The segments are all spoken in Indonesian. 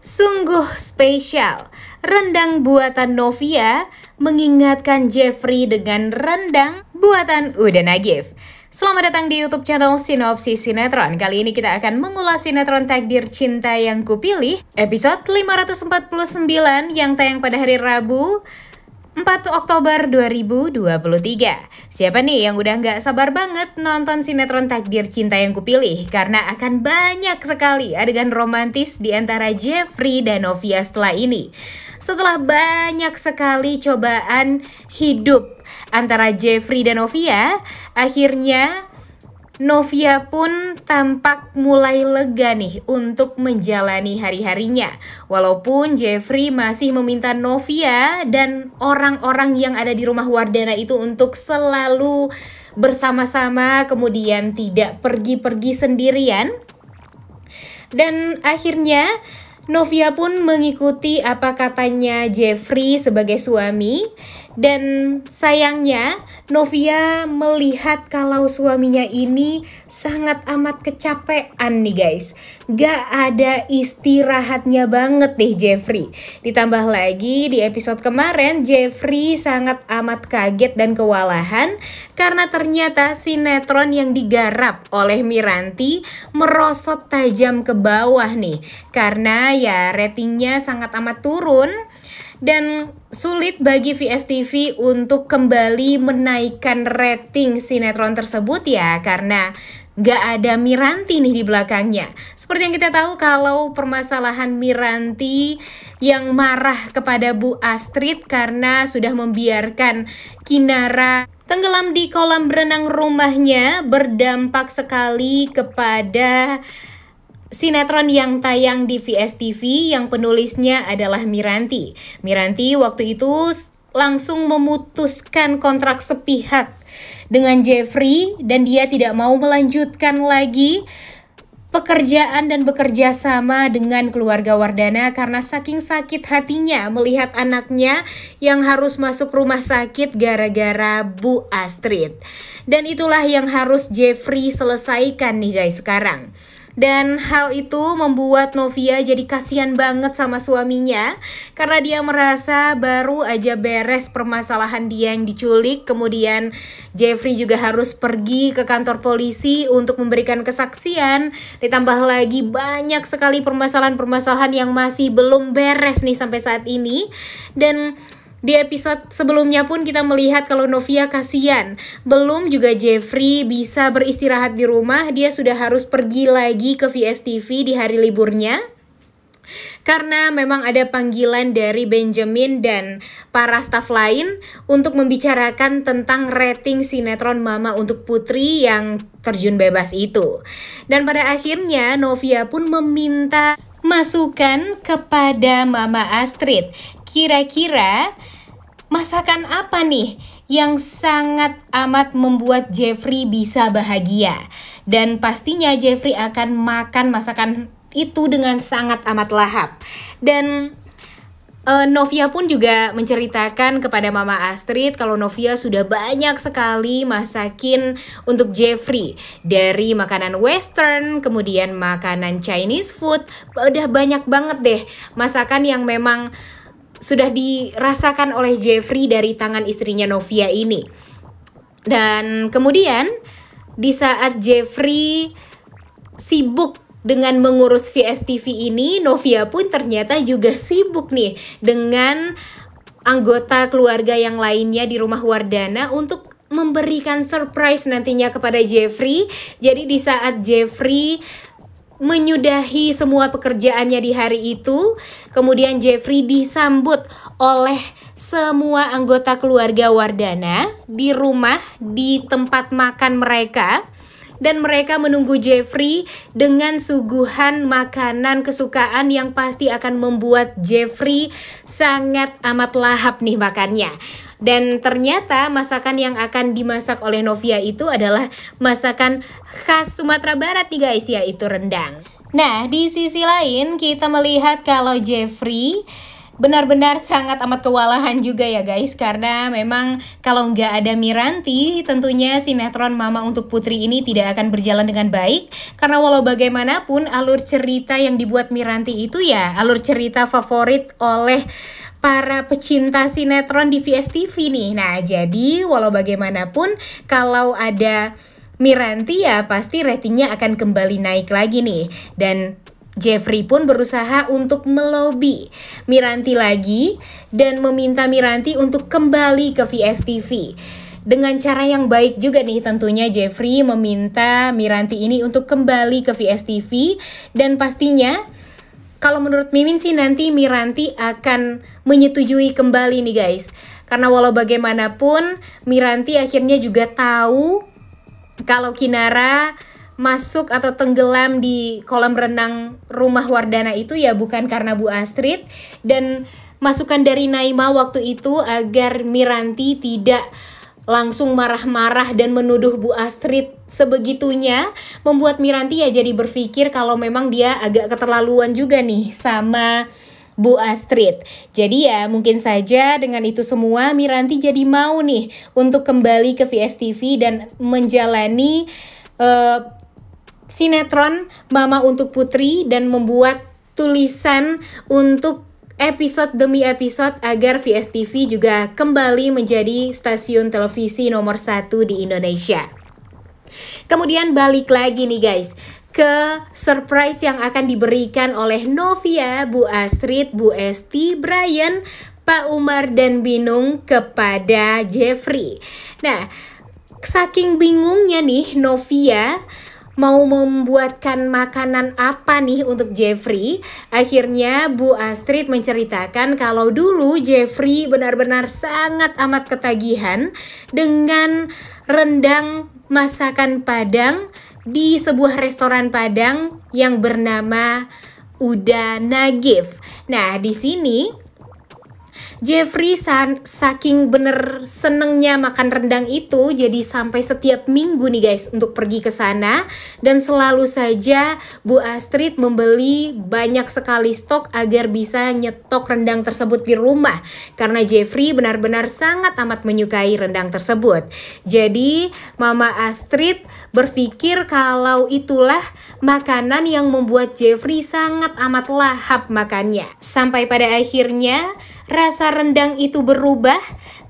Sungguh spesial, rendang buatan Novia mengingatkan Jeffrey dengan rendang buatan Uda Nagif. Selamat datang di YouTube channel Sinopsis Sinetron. Kali ini kita akan mengulas sinetron takdir cinta yang kupilih, episode 549 yang tayang pada hari Rabu, 4 Oktober 2023. Siapa nih yang udah nggak sabar banget nonton sinetron Takdir Cinta yang kupilih? Karena akan banyak sekali adegan romantis di antara Jeffrey dan Novia setelah ini. Setelah banyak sekali cobaan hidup antara Jeffrey dan Novia, akhirnya Novia pun tampak mulai lega nih untuk menjalani hari-harinya. Walaupun Jeffrey masih meminta Novia dan orang-orang yang ada di rumah Wardana itu untuk selalu bersama-sama kemudian tidak pergi-pergi sendirian. Dan akhirnya Novia pun mengikuti apa katanya Jeffrey sebagai suami dan sayangnya, Novia melihat kalau suaminya ini sangat amat kecapean nih guys. Gak ada istirahatnya banget deh Jeffrey. Ditambah lagi di episode kemarin, Jeffrey sangat amat kaget dan kewalahan karena ternyata sinetron yang digarap oleh Miranti merosot tajam ke bawah nih. Karena ya ratingnya sangat amat turun dan sulit bagi VSTV untuk kembali menaikkan rating sinetron tersebut ya karena gak ada Miranti nih di belakangnya. Seperti yang kita tahu kalau permasalahan Miranti yang marah kepada Bu Astrid karena sudah membiarkan Kinara tenggelam di kolam renang rumahnya berdampak sekali kepada sinetron yang tayang di VSTV yang penulisnya adalah Miranti. Miranti waktu itu langsung memutuskan kontrak sepihak dengan Jeffrey dan dia tidak mau melanjutkan lagi pekerjaan dan bekerja sama dengan keluarga Wardana karena saking sakit hatinya melihat anaknya yang harus masuk rumah sakit gara-gara Bu Astrid. Dan itulah yang harus Jeffrey selesaikan nih guys sekarang. Dan hal itu membuat Novia jadi kasihan banget sama suaminya karena dia merasa baru aja beres permasalahan dia yang diculik. Kemudian Jeffrey juga harus pergi ke kantor polisi untuk memberikan kesaksian. Ditambah lagi banyak sekali permasalahan-permasalahan yang masih belum beres nih sampai saat ini. Dan di episode sebelumnya pun kita melihat kalau Novia kasihan, belum juga Jeffrey bisa beristirahat di rumah, dia sudah harus pergi lagi ke VSTV di hari liburnya. Karena memang ada panggilan dari Benjamin dan para staf lain untuk membicarakan tentang rating sinetron Mama untuk Putri yang terjun bebas itu. Dan pada akhirnya Novia pun meminta masukan kepada Mama Astrid Kira-kira masakan apa nih yang sangat amat membuat Jeffrey bisa bahagia? Dan pastinya Jeffrey akan makan masakan itu dengan sangat amat lahap. Dan uh, Novia pun juga menceritakan kepada Mama Astrid kalau Novia sudah banyak sekali masakin untuk Jeffrey dari makanan western, kemudian makanan Chinese food, udah banyak banget deh masakan yang memang sudah dirasakan oleh Jeffrey dari tangan istrinya Novia ini. Dan kemudian di saat Jeffrey sibuk dengan mengurus VSTV ini, Novia pun ternyata juga sibuk nih dengan anggota keluarga yang lainnya di rumah Wardana untuk memberikan surprise nantinya kepada Jeffrey. Jadi di saat Jeffrey menyudahi semua pekerjaannya di hari itu. Kemudian Jeffrey disambut oleh semua anggota keluarga Wardana di rumah di tempat makan mereka dan mereka menunggu Jeffrey dengan suguhan makanan kesukaan yang pasti akan membuat Jeffrey sangat amat lahap nih makannya. Dan ternyata masakan yang akan dimasak oleh Novia itu adalah masakan khas Sumatera Barat nih guys, yaitu rendang. Nah, di sisi lain kita melihat kalau Jeffrey benar-benar sangat amat kewalahan juga ya guys karena memang kalau nggak ada Miranti tentunya sinetron Mama untuk Putri ini tidak akan berjalan dengan baik karena walau bagaimanapun alur cerita yang dibuat Miranti itu ya alur cerita favorit oleh para pecinta sinetron di VSTV nih. Nah, jadi walau bagaimanapun kalau ada Miranti ya pasti ratingnya akan kembali naik lagi nih. Dan Jeffrey pun berusaha untuk melobi Miranti lagi dan meminta Miranti untuk kembali ke VSTV Dengan cara yang baik juga nih tentunya Jeffrey meminta Miranti ini untuk kembali ke VSTV dan pastinya kalau menurut Mimin sih nanti Miranti akan menyetujui kembali nih guys. Karena walau bagaimanapun Miranti akhirnya juga tahu kalau Kinara masuk atau tenggelam di kolam renang rumah Wardana itu ya bukan karena Bu Astrid dan masukan dari Naima waktu itu agar Miranti tidak langsung marah-marah dan menuduh Bu Astrid sebegitunya membuat Miranti ya jadi berpikir kalau memang dia agak keterlaluan juga nih sama Bu Astrid. Jadi ya mungkin saja dengan itu semua Miranti jadi mau nih untuk kembali ke VSTV dan menjalani uh, sinetron Mama untuk Putri dan membuat tulisan untuk episode demi episode agar VSTV juga kembali menjadi stasiun televisi nomor satu di Indonesia. Kemudian balik lagi nih guys ke surprise yang akan diberikan oleh Novia, Bu Astrid, Bu Esti, Brian, Pak Umar dan Binung kepada Jeffrey. Nah, saking bingungnya nih Novia mau membuatkan makanan apa nih untuk Jeffrey. Akhirnya Bu Astrid menceritakan kalau dulu Jeffrey benar-benar sangat amat ketagihan dengan rendang masakan Padang di sebuah restoran Padang yang bernama Uda Nagif. Nah, di sini Jeffrey saking bener senengnya makan rendang itu jadi sampai setiap minggu nih guys untuk pergi ke sana dan selalu saja Bu Astrid membeli banyak sekali stok agar bisa nyetok rendang tersebut di rumah karena Jeffrey benar-benar sangat amat menyukai rendang tersebut. Jadi Mama Astrid berpikir kalau itulah makanan yang membuat Jeffrey sangat amat lahap makannya. Sampai pada akhirnya rasa rendang itu berubah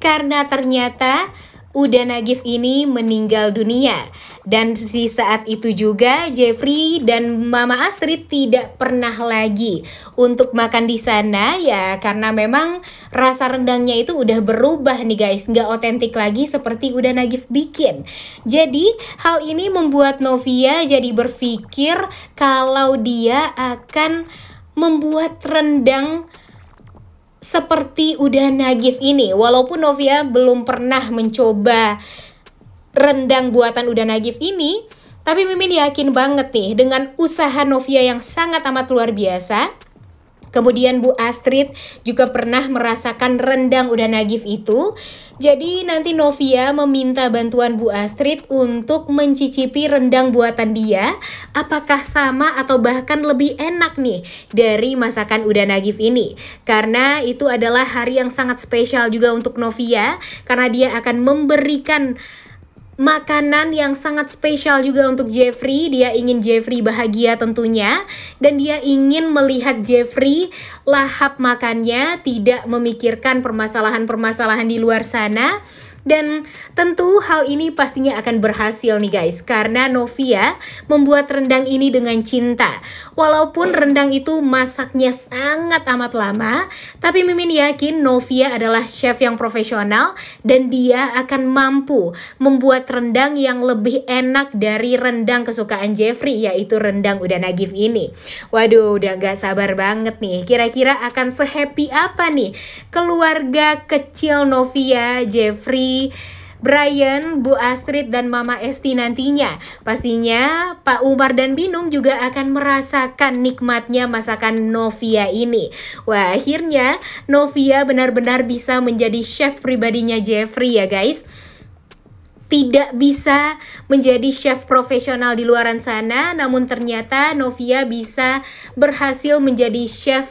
karena ternyata Uda Nagif ini meninggal dunia. Dan di saat itu juga Jeffrey dan Mama Astrid tidak pernah lagi untuk makan di sana ya karena memang rasa rendangnya itu udah berubah nih guys. Nggak otentik lagi seperti Uda Nagif bikin. Jadi hal ini membuat Novia jadi berpikir kalau dia akan membuat rendang seperti udah Nagif ini walaupun Novia belum pernah mencoba rendang buatan udah Nagif ini tapi Mimin yakin banget nih dengan usaha Novia yang sangat amat luar biasa Kemudian Bu Astrid juga pernah merasakan rendang udah nagif itu. Jadi nanti Novia meminta bantuan Bu Astrid untuk mencicipi rendang buatan dia. Apakah sama atau bahkan lebih enak nih dari masakan udah nagif ini? Karena itu adalah hari yang sangat spesial juga untuk Novia karena dia akan memberikan makanan yang sangat spesial juga untuk Jeffrey. Dia ingin Jeffrey bahagia tentunya dan dia ingin melihat Jeffrey lahap makannya tidak memikirkan permasalahan-permasalahan di luar sana dan tentu hal ini pastinya akan berhasil nih guys, karena Novia membuat rendang ini dengan cinta. Walaupun rendang itu masaknya sangat amat lama, tapi Mimin yakin Novia adalah chef yang profesional dan dia akan mampu membuat rendang yang lebih enak dari rendang kesukaan Jeffrey, yaitu rendang udah nagif ini. Waduh, udah gak sabar banget nih. Kira-kira akan sehappy apa nih keluarga kecil Novia, Jeffrey, Brian, Bu Astrid, dan Mama Esti nantinya. Pastinya Pak Umar dan Binung juga akan merasakan nikmatnya masakan Novia ini. Wah, akhirnya Novia benar-benar bisa menjadi chef pribadinya Jeffrey ya guys tidak bisa menjadi chef profesional di luaran sana, namun ternyata Novia bisa berhasil menjadi chef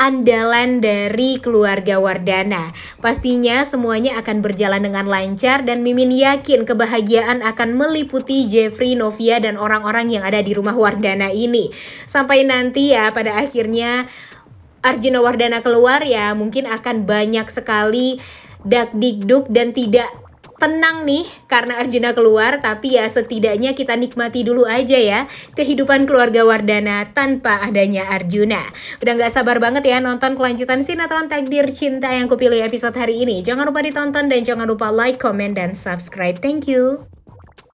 andalan dari keluarga Wardana. Pastinya semuanya akan berjalan dengan lancar dan Mimin yakin kebahagiaan akan meliputi Jeffrey, Novia, dan orang-orang yang ada di rumah Wardana ini. Sampai nanti ya pada akhirnya Arjuna Wardana keluar ya mungkin akan banyak sekali dak dikduk dan tidak tenang nih karena Arjuna keluar tapi ya setidaknya kita nikmati dulu aja ya kehidupan keluarga Wardana tanpa adanya Arjuna. Udah nggak sabar banget ya nonton kelanjutan sinetron Takdir Cinta yang kupilih episode hari ini. Jangan lupa ditonton dan jangan lupa like, comment, dan subscribe. Thank you.